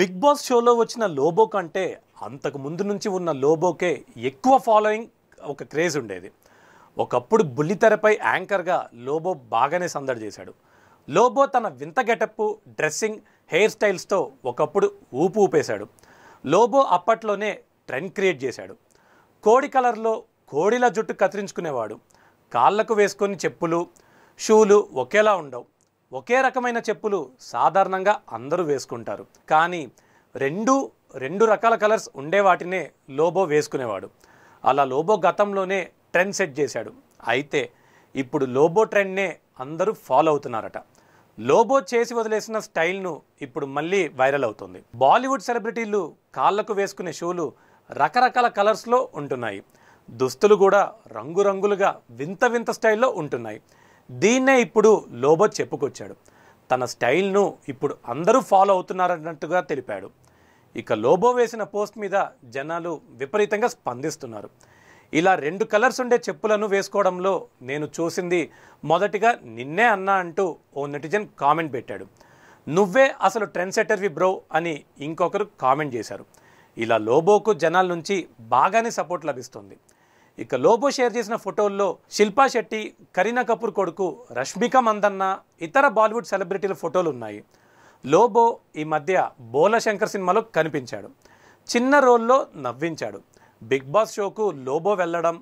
big boss షోలో వచ్చిన లోబో కంటే అంతకు ముందు నుంచి ఉన్న లోబోకే ఎక్కువ ఫాలోయింగ్ ఒక క్రేజ్ ఉండేది ఒకప్పుడు బుల్లితెరపై యాంకర్గా లోబో బాగానే సందడి చేశాడు లోబో తన వింత గెటప్పు డ్రెస్సింగ్ హెయిర్ స్టైల్స్తో ఒకప్పుడు ఊపు ఊపేశాడు లోబో అప్పట్లోనే ట్రెండ్ క్రియేట్ చేశాడు కోడి కలర్లో కోడిల జుట్టు కత్తిరించుకునేవాడు కాళ్లకు వేసుకొని చెప్పులు షూలు ఒకేలా ఉండవు ఒకే రకమైన చెప్పులు సాధారణంగా అందరూ వేసుకుంటారు కానీ రెండు రెండు రకాల కలర్స్ ఉండే వాటినే లోబో వేసుకునేవాడు అలా లోబో గతంలోనే ట్రెండ్ సెట్ చేశాడు అయితే ఇప్పుడు లోబో ట్రెండ్నే అందరూ ఫాలో అవుతున్నారట లోబో చేసి వదిలేసిన స్టైల్ను ఇప్పుడు మళ్ళీ వైరల్ అవుతుంది బాలీవుడ్ సెలబ్రిటీలు కాళ్లకు వేసుకునే షూలు రకరకాల కలర్స్లో ఉంటున్నాయి దుస్తులు కూడా రంగురంగులుగా వింత వింత స్టైల్లో ఉంటున్నాయి దీన్నే ఇప్పుడు లోబో చెప్పుకొచ్చాడు తన స్టైల్ను ఇప్పుడు అందరూ ఫాలో అవుతున్నారన్నట్టుగా తెలిపాడు ఇక లోబో వేసిన పోస్ట్ మీద జనాలు విపరీతంగా స్పందిస్తున్నారు ఇలా రెండు కలర్స్ ఉండే చెప్పులను వేసుకోవడంలో నేను చూసింది మొదటిగా నిన్నే అన్నా అంటూ ఓ నెటిజన్ కామెంట్ పెట్టాడు నువ్వే అసలు ట్రెండ్ సెటర్వి బ్రో అని ఇంకొకరు కామెంట్ చేశారు ఇలా లోబోకు జనాల నుంచి బాగానే సపోర్ట్ లభిస్తుంది ఇక లోబో షేర్ చేసిన ఫోటోల్లో శిల్పా శెట్టి కరీనా కపూర్ కొడుకు రష్మిక మందన్న ఇతర బాలీవుడ్ సెలబ్రిటీల ఫోటోలు ఉన్నాయి లోబో ఈ మధ్య బోల శంకర్ సినిమాలో కనిపించాడు చిన్న రోల్లో నవ్వించాడు బిగ్ బాస్ షోకు లోబో వెళ్ళడం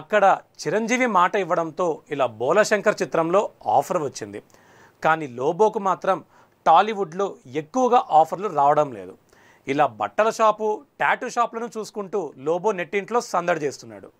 అక్కడ చిరంజీవి మాట ఇవ్వడంతో ఇలా బోలశంకర్ చిత్రంలో ఆఫర్ వచ్చింది కానీ లోబోకు మాత్రం టాలీవుడ్లో ఎక్కువగా ఆఫర్లు రావడం లేదు ఇలా బట్టల షాపు టాటూ షాపులను చూసుకుంటూ లోబో నెట్టింట్లో సందడి చేస్తున్నాడు